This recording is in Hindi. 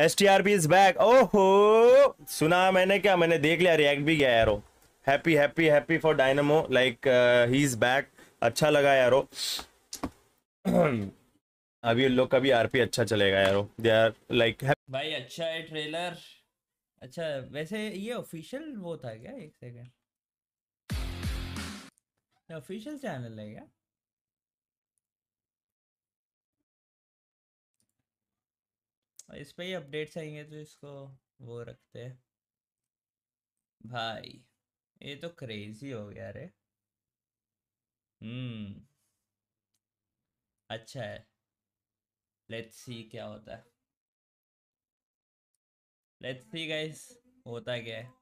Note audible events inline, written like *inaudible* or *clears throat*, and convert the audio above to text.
S T R P is back ओहो सुना मैंने क्या मैंने देख लिया रिएक्ट भी गया यारो happy happy happy for Dynamo like he is back अच्छा लगा यारो *clears throat* अभी लोग का भी आरपी अच्छा चलेगा यारो दे आर लाइक भाई अच्छा है ट्रेलर अच्छा वैसे ये ऑफिशियल वो था क्या एक सेकंड ऑफिशियल चैनल है क्या और इस पर ही अपडेट्स आएंगे तो इसको वो रखते हैं भाई ये तो क्रेजी हो गया अरे हम्म अच्छा है लेट्स सी क्या होता है लेट्स सी गाइस होता क्या है